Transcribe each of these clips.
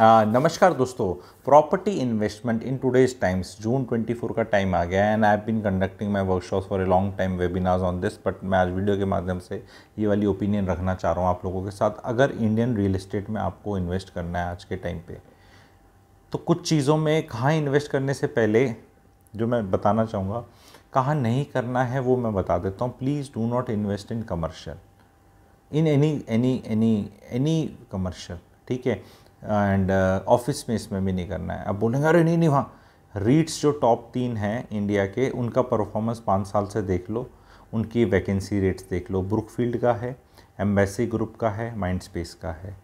नमस्कार दोस्तों property investment in today's times June 24 का टाइम आ गया and I have been conducting my workshop for a long time webinars on this but मैं आज video के माध्यम से ये वाली ओपिनियन रखना चाह रहा हूँ आप लोगों के साथ अगर इंडियन रियल इस्टेट में आपको इन्वेस्ट करना है आज के टाइम पर तो कुछ चीज़ों में कहाँ इन्वेस्ट करने से पहले जो मैं बताना चाहूँगा कहाँ नहीं करना है वो मैं बता देता हूँ please do not invest in commercial in any any any any commercial ठीक है एंड ऑफिस uh, में इसमें भी नहीं करना है अब बोलेंगे अरे नहीं नहीं वहाँ रीट्स जो टॉप तीन हैं इंडिया के उनका परफॉर्मेंस पाँच साल से देख लो उनकी वैकेंसी रेट्स देख लो ब्रुकफील्ड का है एम्बेसी ग्रुप का है माइंड स्पेस का है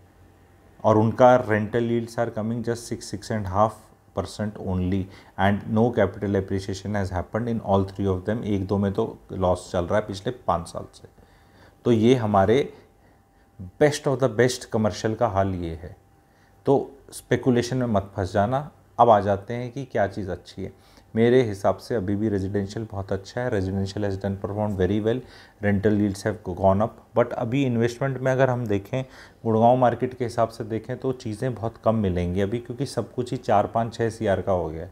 और उनका rental yields are coming just six six and half percent only and no capital appreciation has happened in all three of them एक दो में तो लॉस चल रहा है पिछले पाँच साल से तो ये हमारे best of the best commercial का हाल ये है तो स्पेकुलेशन में मत फंस जाना अब आ जाते हैं कि क्या चीज़ अच्छी है मेरे हिसाब से अभी भी रेजिडेंशियल बहुत अच्छा है residential has done perform very well rental yields have gone up but अभी इन्वेस्टमेंट में अगर हम देखें गुड़गांव मार्केट के हिसाब से देखें तो चीज़ें बहुत कम मिलेंगी अभी क्योंकि सब कुछ ही चार पाँच छः सी का हो गया है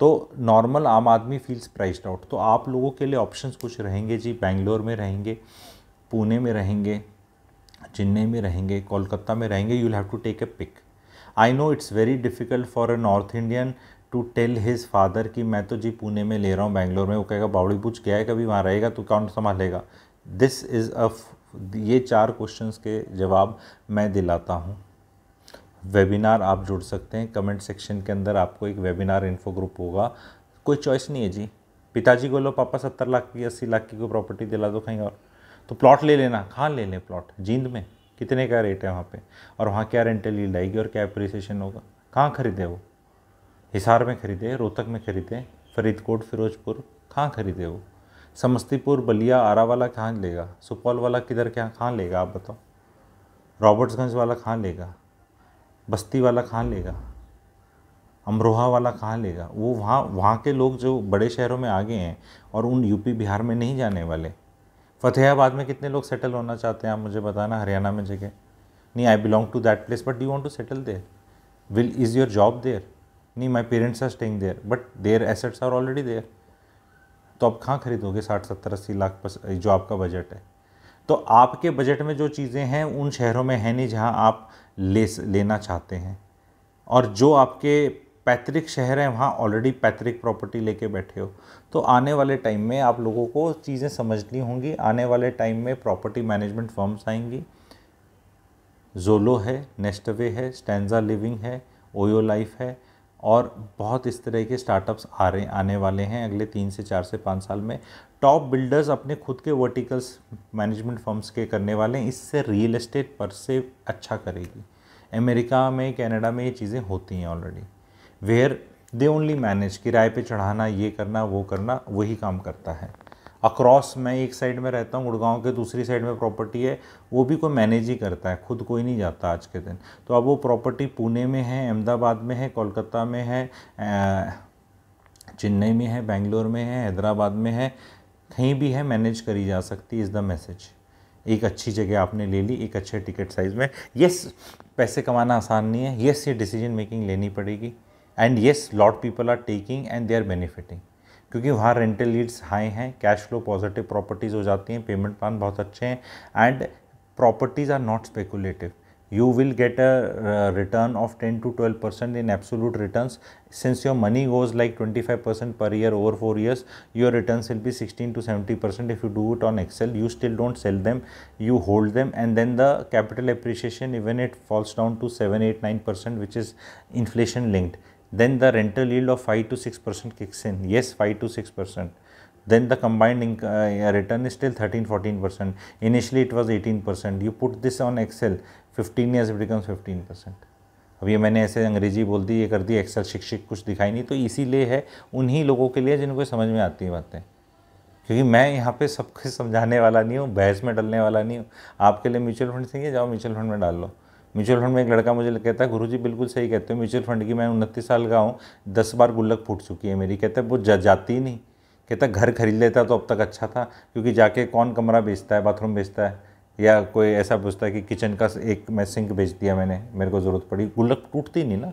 तो नॉर्मल आम आदमी फील्स प्राइसड आउट तो आप लोगों के लिए ऑप्शन कुछ रहेंगे जी बेंगलोर में रहेंगे पुणे में रहेंगे चेन्नई में रहेंगे कोलकाता में रहेंगे you have to take a pick I know it's very difficult for a North Indian to tell his father कि मैं तो जी पुणे में ले रहा हूँ बैंगलोर में वो कहेगा बावड़ी पूछ गया है कभी वहाँ रहेगा तो कौन संभालेगा दिस इज़ अ ये चार क्वेश्चंस के जवाब मैं दिलाता हूँ वेबिनार आप जुड़ सकते हैं कमेंट सेक्शन के अंदर आपको एक वेबिनार इन्फो ग्रुप होगा कोई चॉइस नहीं है जी पिताजी को लो पापा सत्तर लाख की अस्सी लाख की कोई प्रॉपर्टी दिला दो कहीं और तो प्लॉट ले लेना कहाँ ले लें प्लॉट जींद में कितने का रेट है वहाँ पे और वहाँ क्या रेंटल यील्ड आएगी और क्या अप्रिसिएशन होगा कहाँ खरीदे वो हिसार में खरीदे रोहतक में खरीदे फरीदकोट फिरोजपुर कहाँ खरीदे वो समस्तीपुर बलिया आरा वाला कहाँ लेगा सुपौल वाला किधर क्या कहाँ लेगा आप बताओ रॉबर्ट्सगंज वाला कहाँ लेगा बस्ती वाला कहाँ लेगा अमरोहा वाला कहाँ लेगा वो वहाँ वहाँ के लोग जो बड़े शहरों में आ गए हैं और उन यूपी बिहार में नहीं जाने वाले फतेहाबाद में कितने लोग सेटल होना चाहते हैं आप मुझे बताना हरियाणा में जगह नहीं I belong to that place but you want to settle there will is your job there नहीं my parents are staying there but their assets are already there तो आप कहाँ खरीदोगे साठ सत्तर अस्सी लाख जो आपका बजट है तो आपके बजट में जो चीज़ें हैं उन शहरों में है नहीं जहाँ आप ले लेना चाहते हैं और जो आपके पैतृक शहर है वहाँ ऑलरेडी पैतृक प्रॉपर्टी लेके बैठे हो तो आने वाले टाइम में आप लोगों को चीज़ें समझनी होंगी आने वाले टाइम में प्रॉपर्टी मैनेजमेंट फर्म्स आएंगी जोलो है नेस्टवे है स्टैंडा लिविंग है ओयो लाइफ है और बहुत इस तरह के स्टार्टअप्स आ रहे आने वाले हैं अगले तीन से चार से पाँच साल में टॉप बिल्डर्स अपने खुद के वर्टिकल्स मैनेजमेंट फर्म्स के करने वाले हैं इससे रियल एस्टेट पर से अच्छा करेगी अमेरिका में कनाडा में ये चीज़ें होती हैं already where they only manage किराए पे चढ़ाना ये करना वो करना वही काम करता है अक्रॉस मैं एक साइड में रहता हूँ गुड़गांव के दूसरी साइड में प्रॉपर्टी है वो भी कोई मैनेज ही करता है खुद कोई नहीं जाता आज के दिन तो अब वो प्रॉपर्टी पुणे में है अहमदाबाद में है कोलकाता में है चेन्नई में है बेंगलोर में है हैदराबाद में है कहीं भी है मैनेज करी जा सकती इज़ द मैसेज एक अच्छी जगह आपने ले ली एक अच्छे टिकट साइज़ में यस पैसे कमाना आसान नहीं है यस ये डिसीजन मेकिंग लेनी पड़ेगी And yes, lot people are taking and they are benefiting क्योंकि वहाँ रेंटल लीड्स हाई हैं कैश फ्लो पॉजिटिव प्रॉपर्टीज़ हो जाती हैं payment plan And properties are not speculative. you will get a uh, return of 10 to 12 percent in absolute returns since your money goes like 25 percent per year over 4 years your returns will be 16 to 70 percent if you do it on excel you still don't sell them you hold them and then the capital appreciation even it falls down to 7 8 9 percent which is inflation linked then the rental yield of 5 to 6 percent kicks in yes 5 to 6 percent then the combined uh, return is still 13 14 percent initially it was 18 percent you put this on excel 15 years it becomes 15 percent अब ये मैंने ऐसे अंग्रेजी बोल दी ये कर दी Excel शिक्षक कुछ दिखाई नहीं तो इसीलिए है उन्हीं लोगों के लिए जिनको समझ में आती है बातें क्योंकि मैं यहाँ पे सबके समझाने वाला नहीं हूँ बहस में डलने वाला नहीं हूँ आपके लिए म्यूचुअल फंड चाहिए जाओ म्यूचुअल फंड में डाल लो म्यूचुअल फंड में एक लड़का मुझे कहता है गुरु जी बिल्कुल सही कहते हो म्यूचुअल फंड की मैं उनतीस साल का हूँ दस बार गुल्लक फूट चुकी है मेरी कहता है वो जा, जाती नहीं कहता घर खरीद लेता तो अब तक अच्छा था क्योंकि जाके कौन कमरा बेचता है बाथरूम बेचता है या कोई ऐसा पूछता है कि किचन का एक मैं सिंक बेच दिया मैंने मेरे को ज़रूरत पड़ी गुल्लक टूटती नहीं ना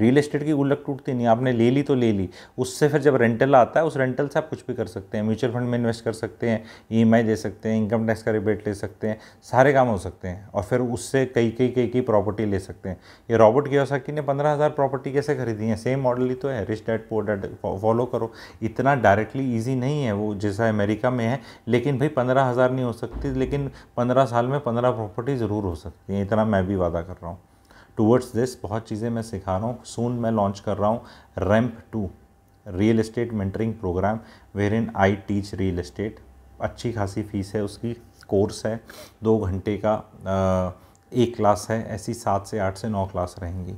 रियल एस्टेट की गुल्लक टूटती नहीं आपने ले ली तो ले ली उससे फिर जब रेंटल आता है उस रेंटल से आप कुछ भी कर सकते हैं म्यूचुअल फंड में इन्वेस्ट कर सकते हैं ई e दे सकते हैं इनकम टैक्स का रिबेट ले सकते हैं सारे काम हो सकते हैं और फिर उससे कई कई कई कई प्रॉपर्टी ले सकते हैं ये रॉबर्ट कियोसाकी ने पंद्रह हज़ार प्रॉपर्टी कैसे खरीदी है सेम मॉडल ही तो है rich dad poor dad follow करो इतना डायरेक्टली ईजी नहीं है वो जैसा अमेरिका में है लेकिन भाई पंद्रह हज़ार नहीं हो सकती लेकिन पंद्रह साल में पंद्रह प्रॉपर्टी ज़रूर हो सकती है इतना मैं भी वादा कर रहा हूँ टूवर्ड्स दिस बहुत चीज़ें मैं सिखा रहा हूँ सून मैं लॉन्च कर रहा हूँ ramp to real estate mentoring program wherein I teach real estate अच्छी खासी फीस है उसकी कोर्स है दो घंटे का आ, एक क्लास है ऐसी सात से आठ से नौ क्लास रहेंगी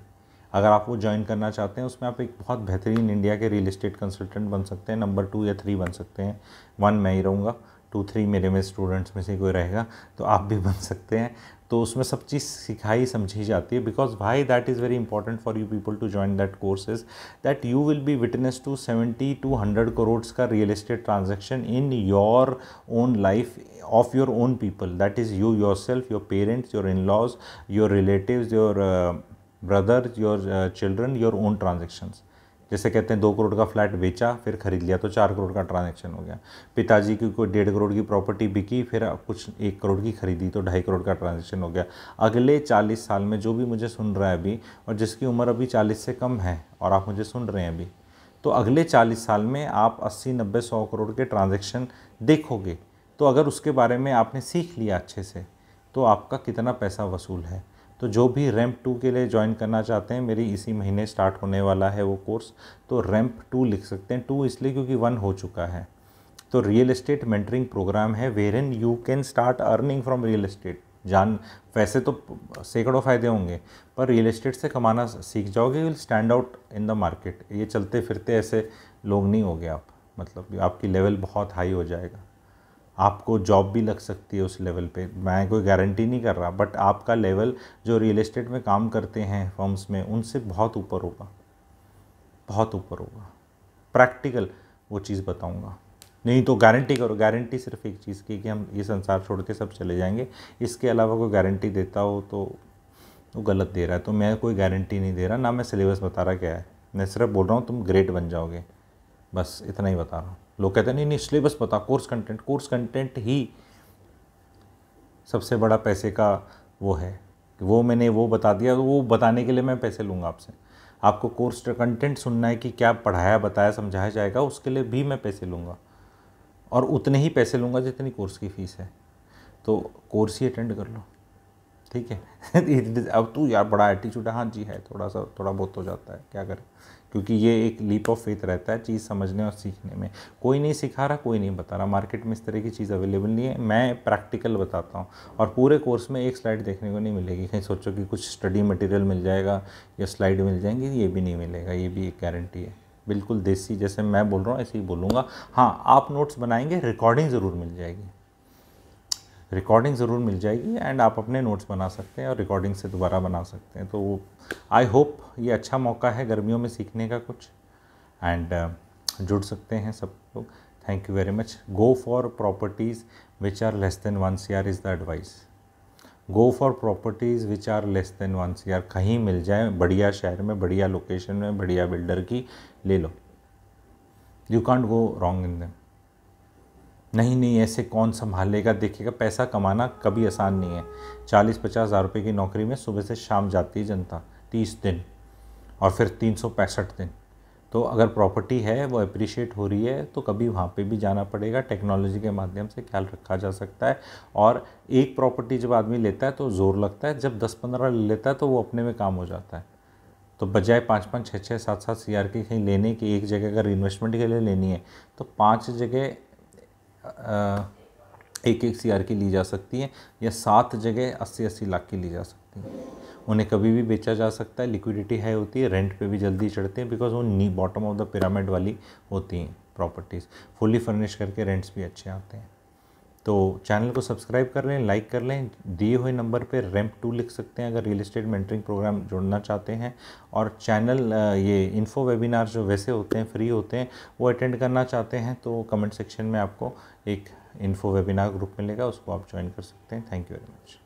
अगर आप वो ज्वाइन करना चाहते हैं उसमें आप एक बहुत बेहतरीन इंडिया के रियल इस्टेट कंसल्टेंट बन सकते हैं नंबर टू या थ्री बन सकते हैं वन मैं ही रहूँगा टू थ्री मेरे में स्टूडेंट्स में से कोई रहेगा तो आप भी बन सकते हैं तो उसमें सब चीज़ सिखाई समझी जाती है बिकॉज भाई that is very important for you people to join that course is that you will be witness to seventy to hundred crores का real estate transaction in your own life of your own people that is you yourself your parents your in laws your relative your brother your children your own transactions जैसे कहते हैं दो करोड़ का flat बेचा फिर खरीद लिया तो चार करोड़ का ट्रांजैक्शन हो गया पिताजी की कोई डेढ़ करोड़ की प्रॉपर्टी बिकी फिर कुछ एक करोड़ की खरीदी तो ढाई करोड़ का ट्रांजैक्शन हो गया अगले चालीस साल में जो भी मुझे सुन रहा है अभी और जिसकी उम्र अभी चालीस से कम है और आप मुझे सुन रहे हैं अभी तो अगले चालीस साल में आप अस्सी नब्बे सौ करोड़ के ट्रांजेक्शन देखोगे तो अगर उसके बारे में आपने सीख लिया अच्छे से तो आपका कितना पैसा वसूल है तो जो भी रैम्प टू के लिए ज्वाइन करना चाहते हैं मेरी इसी महीने स्टार्ट होने वाला है वो कोर्स तो रैम्प टू लिख सकते हैं टू इसलिए क्योंकि वन हो चुका है तो रियल इस्टेट मेंटरिंग प्रोग्राम है wherein you can start earning from real estate जान वैसे तो सैकड़ों फ़ायदे होंगे पर रियल इस्टेट से कमाना सीख जाओगे will stand out in the market ये चलते फिरते ऐसे लोग नहीं होगे आप मतलब आपकी लेवल बहुत हाई हो जाएगा आपको जॉब भी लग सकती है उस लेवल पे मैं कोई गारंटी नहीं कर रहा बट आपका लेवल जो रियल एस्टेट में काम करते हैं फर्म्स में उनसे बहुत ऊपर होगा बहुत ऊपर होगा प्रैक्टिकल वो चीज़ बताऊँगा नहीं तो गारंटी करो गारंटी सिर्फ एक चीज़ की कि हम ये संसार छोड़ के सब चले जाएंगे इसके अलावा कोई गारंटी देता हो तो वो गलत दे रहा है तो मैं कोई गारंटी नहीं दे रहा ना मैं सिलेबस बता रहा क्या है मैं सिर्फ बोल रहा हूँ तुम ग्रेट बन जाओगे बस इतना ही बता रहा हूँ लोग कहते हैं नहीं नहीं सिलेबस बता कोर्स कंटेंट कोर्स कंटेंट ही सबसे बड़ा पैसे का वो है कि वो मैंने वो बता दिया तो वो बताने के लिए मैं पैसे लूँगा आपसे आपको कोर्स कंटेंट सुनना है कि क्या पढ़ाया बताया समझाया जाएगा उसके लिए भी मैं पैसे लूँगा और उतने ही पैसे लूँगा जितनी कोर्स की फ़ीस है तो कोर्स ही अटेंड कर लो ठीक है अब तू यार बड़ा एटीट्यूड है हाँ जी है थोड़ा सा थोड़ा बहुत हो जाता है क्या करें क्योंकि ये एक लीप ऑफ फेथ रहता है चीज़ समझने और सीखने में कोई नहीं सिखा रहा कोई नहीं बता रहा मार्केट में इस तरह की चीज़ अवेलेबल नहीं है मैं प्रैक्टिकल बताता हूँ और पूरे कोर्स में एक स्लाइड देखने को नहीं मिलेगी कहीं सोचो कि कुछ स्टडी मटेरियल मिल जाएगा या स्लाइड मिल जाएंगी ये भी नहीं मिलेगा ये भी एक गारंटी है बिल्कुल देसी जैसे मैं बोल रहा हूँ ऐसे ही बोलूँगा हाँ आप नोट्स बनाएंगे रिकॉर्डिंग ज़रूर मिल जाएगी रिकॉर्डिंग ज़रूर मिल जाएगी एंड आप अपने नोट्स बना सकते हैं और रिकॉर्डिंग से दोबारा बना सकते हैं तो आई होप ये अच्छा मौका है गर्मियों में सीखने का कुछ एंड uh, जुड़ सकते हैं सब लोग thank you very much go for properties which are less than one C R is the advice go for properties which are less than one C R कहीं मिल जाए बढ़िया शहर में बढ़िया लोकेशन में बढ़िया बिल्डर की ले लो you can't go wrong in them नहीं नहीं ऐसे कौन संभालेगा देखिएगा पैसा कमाना कभी आसान नहीं है चालीस पचास हज़ार रुपये की नौकरी में सुबह से शाम जाती है जनता तीस दिन और फिर तीन सौ पैंसठ दिन तो अगर प्रॉपर्टी है वो अप्रिशिएट हो रही है तो कभी वहाँ पे भी जाना पड़ेगा टेक्नोलॉजी के माध्यम से ख्याल रखा जा सकता है और एक प्रॉपर्टी जब आदमी लेता है तो ज़ोर लगता है जब दस पंद्रह ले लेता है तो वो अपने में काम हो जाता है तो बजाय पाँच पाँच छः छः सात सात सी आर के कहीं लेने की एक जगह अगर इन्वेस्टमेंट के लिए लेनी है तो पाँच जगह एक एक सीआर की ली जा सकती है या सात जगह अस्सी अस्सी लाख की ली जा सकती है उन्हें कभी भी बेचा जा सकता है लिक्विडिटी हाई होती है रेंट पे भी जल्दी चढ़ते हैं बिकॉज वो नी बॉटम ऑफ द पिरामिड वाली होती हैं प्रॉपर्टीज़ फुली फर्निश करके रेंट्स भी अच्छे आते हैं तो चैनल को सब्सक्राइब कर लें लाइक कर लें दिए हुए नंबर पर रैम्प टू लिख सकते हैं अगर रियल इस्टेट मेंटरिंग प्रोग्राम जुड़ना चाहते हैं और चैनल ये इन्फो वेबिनार जो वैसे होते हैं फ्री होते हैं वो अटेंड करना चाहते हैं तो कमेंट सेक्शन में आपको एक इन्फो वेबिनार ग्रुप मिलेगा उसको आप ज्वाइन कर सकते हैं थैंक यू वेरी मच